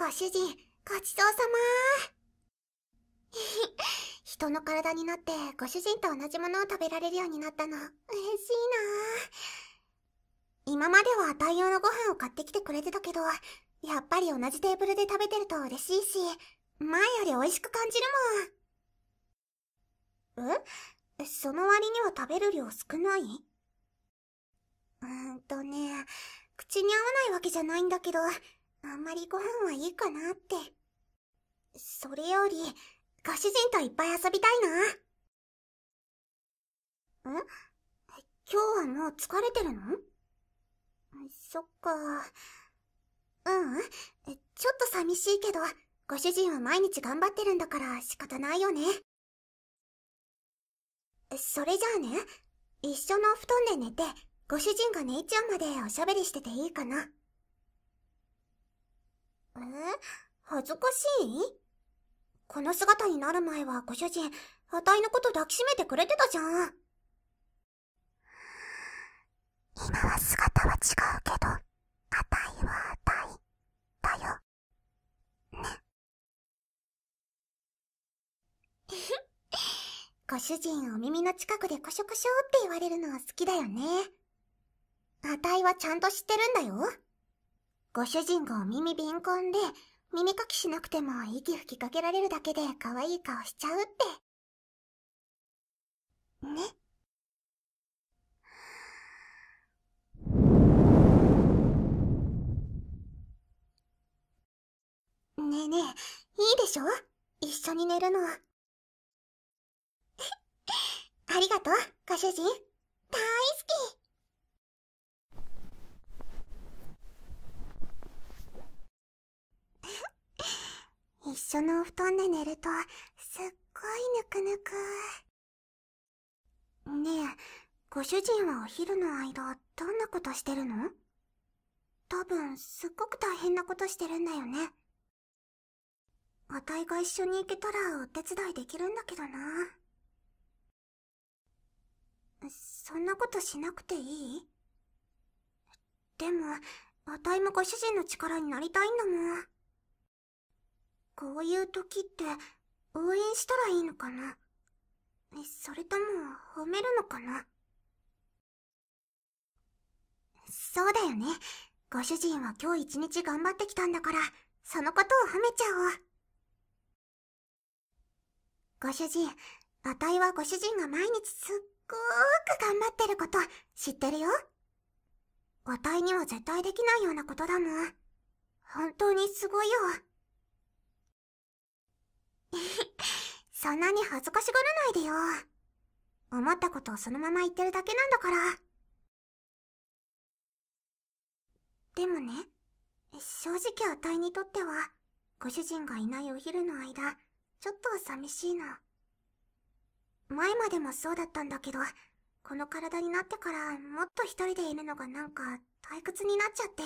ご主人、ごちそうさま 人の体になってご主人と同じものを食べられるようになったの、嬉しいな今までは大量のご飯を買ってきてくれてたけど、やっぱり同じテーブルで食べてると嬉しいし、前より美味しく感じるもん。えその割には食べる量少ないうーんとね、口に合わないわけじゃないんだけど、あんまりご飯はいいかなって。それより、ご主人といっぱい遊びたいな。ん今日はもう疲れてるのそっか。うん。ちょっと寂しいけど、ご主人は毎日頑張ってるんだから仕方ないよね。それじゃあね、一緒のお布団で寝て、ご主人が寝ちゃうまでおしゃべりしてていいかな。恥ずかしいこの姿になる前はご主人、あたいのこと抱きしめてくれてたじゃん。今は姿は違うけど、あたいはあたい、だよ。ね。ご主人お耳の近くでコショコショって言われるのは好きだよね。あたいはちゃんと知ってるんだよ。ご主人がお耳敏感で、耳かきしなくても息吹きかけられるだけで可愛い顔しちゃうって。ね。ねえねえ、いいでしょ一緒に寝るの。ありがとう、ご主人。大緒のお布団で寝ると、すっごいぬくぬく。ねえ、ご主人はお昼の間、どんなことしてるの多分、すっごく大変なことしてるんだよね。あたいが一緒に行けたらお手伝いできるんだけどな。そんなことしなくていいでも、あたいもご主人の力になりたいんだもん。こういう時って応援したらいいのかなそれとも褒めるのかなそうだよね。ご主人は今日一日頑張ってきたんだから、そのことを褒めちゃおう。ご主人、あたいはご主人が毎日すっごーく頑張ってること知ってるよ。あたいには絶対できないようなことだもん。本当にすごいよ。そんなに恥ずかしがらないでよ。思ったことをそのまま言ってるだけなんだから。でもね、正直あたいにとっては、ご主人がいないお昼の間、ちょっと寂しいの。前までもそうだったんだけど、この体になってからもっと一人でいるのがなんか退屈になっちゃって。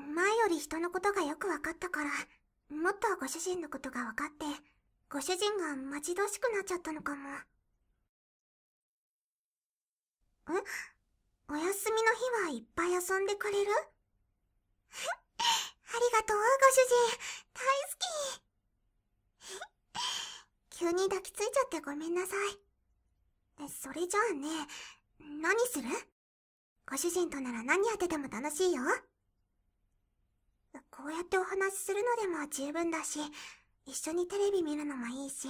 前より人のことがよくわかったから、もっとご主人のことが分かって、ご主人が待ち遠しくなっちゃったのかも。えお休みの日はいっぱい遊んでくれる ありがとう、ご主人。大好き。急に抱きついちゃってごめんなさい。それじゃあね、何するご主人となら何やってても楽しいよ。こうやってお話しするのでも十分だし、一緒にテレビ見るのもいいし、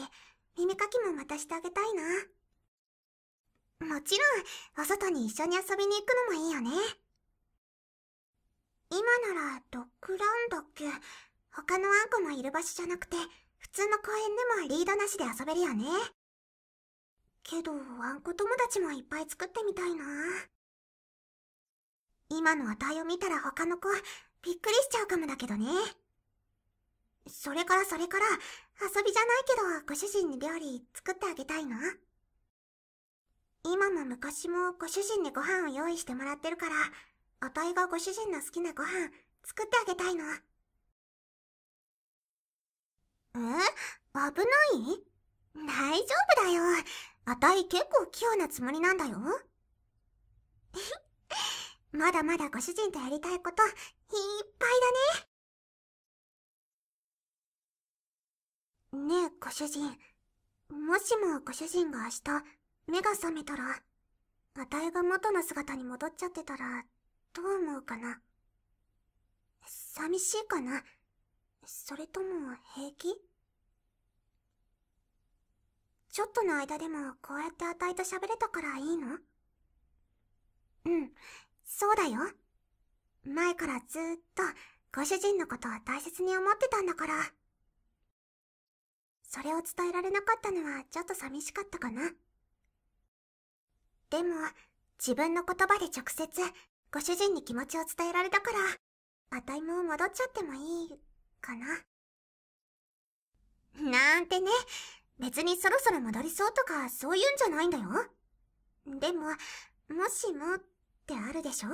耳かきもまたしてあげたいな。もちろん、お外に一緒に遊びに行くのもいいよね。今ならドッグランドっけ他のあんこもいる場所じゃなくて、普通の公園でもリードなしで遊べるよね。けど、あんこ友達もいっぱい作ってみたいな。今の値を見たら他の子、びっくりしちゃうかもだけどね。それからそれから、遊びじゃないけど、ご主人に料理作ってあげたいの。今も昔もご主人にご飯を用意してもらってるから、あたいがご主人の好きなご飯作ってあげたいの。え危ない大丈夫だよ。あたい結構器用なつもりなんだよ。まだまだご主人とやりたいこと、いっぱいだね。ねえ、ご主人。もしもご主人が明日、目が覚めたら、あたいが元の姿に戻っちゃってたら、どう思うかな。寂しいかなそれとも平気ちょっとの間でもこうやってあたいと喋れたからいいのうん。そうだよ。前からずっとご主人のことは大切に思ってたんだから。それを伝えられなかったのはちょっと寂しかったかな。でも、自分の言葉で直接、ご主人に気持ちを伝えられたから、あたいも戻っちゃってもいい、かな。なんてね、別にそろそろ戻りそうとかそういうんじゃないんだよ。でも、もしもっってあるでしょ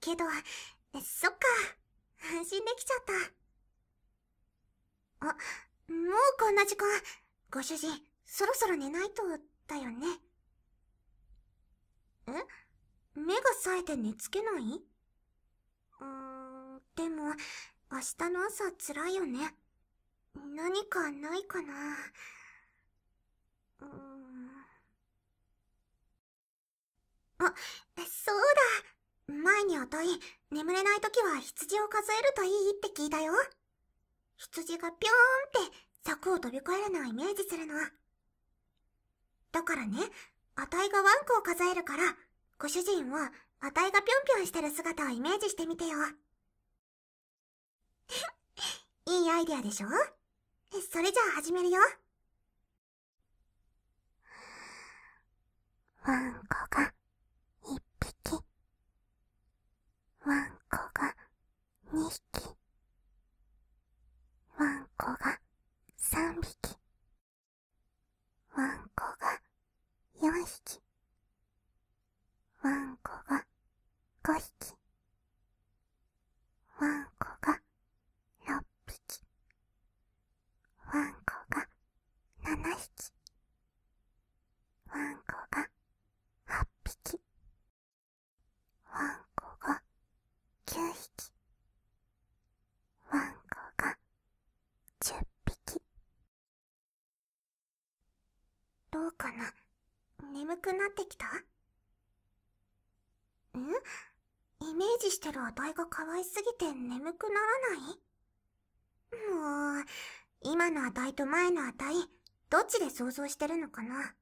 けど、そっか。安心できちゃった。あ、もうこんな時間。ご主人、そろそろ寝ないと、だよね。え目が冴えて寝つけないうーん、でも、明日の朝辛いよね。何かないかな。うーんあ、そうだ。前にあたい、眠れない時は羊を数えるといいって聞いたよ。羊がぴょーんって柵を飛び越えるのをイメージするの。だからね、あたいがワンコを数えるから、ご主人はあたいがぴょんぴょんしてる姿をイメージしてみてよ。いいアイデアでしょそれじゃあ始めるよ。ワンコが。匹。ワンコが2匹。眠くなってきたんイメージしてる値が可愛すぎて眠くならないもう、今の値と前の値、どっちで想像してるのかな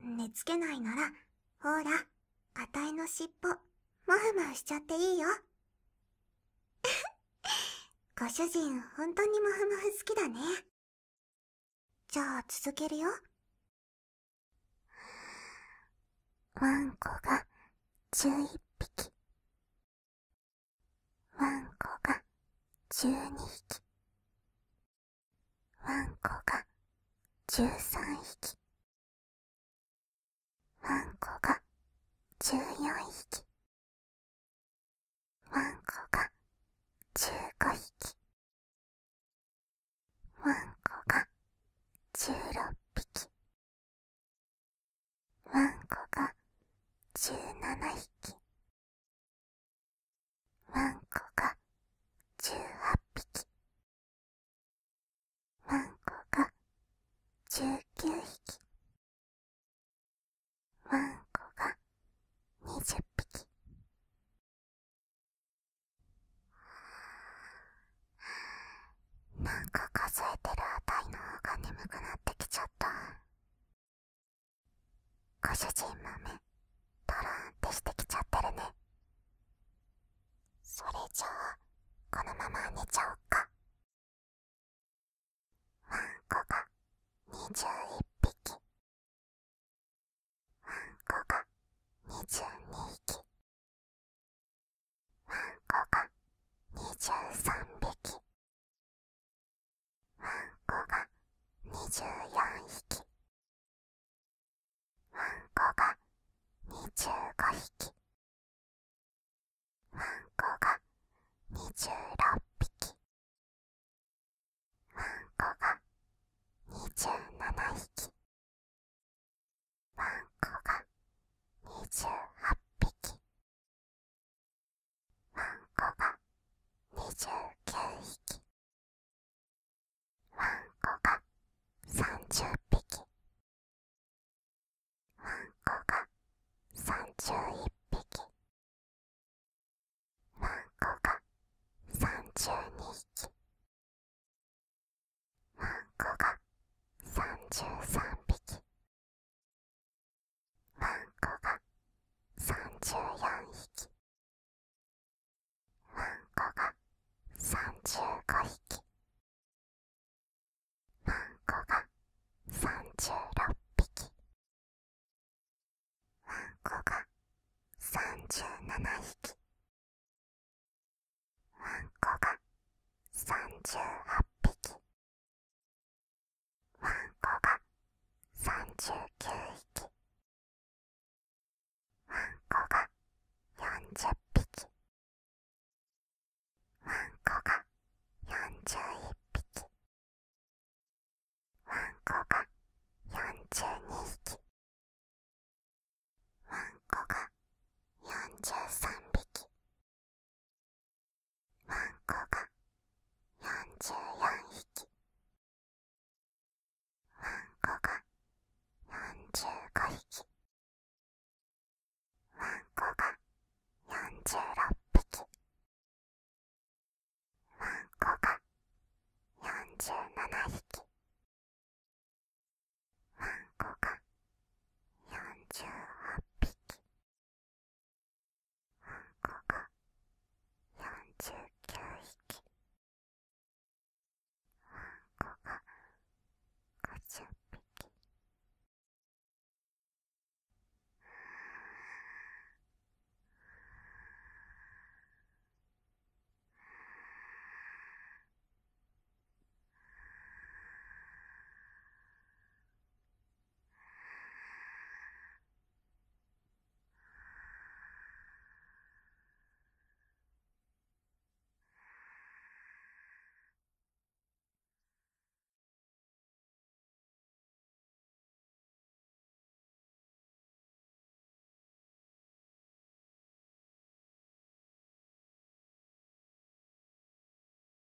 寝つけないなら、ほら、値の尻尾、もふもふしちゃっていいよ。ご主人、本当にもふもふ好きだね。じゃあ続けるよ。ワンコが11匹ワンコが12匹ワンコが13匹ワンコが14匹ワンコが15匹ワンコが15匹7匹ワンコが18匹ワンコが19匹ワンコが20匹なんか数えてるあたいの方が眠くなってきちゃったご主人豆 concert. 11匹ワンコが32匹ワンコが33匹ワンコが34匹ワンコが35匹7匹ワンコが38匹ワンコが39匹ワンコが40 Bye-bye.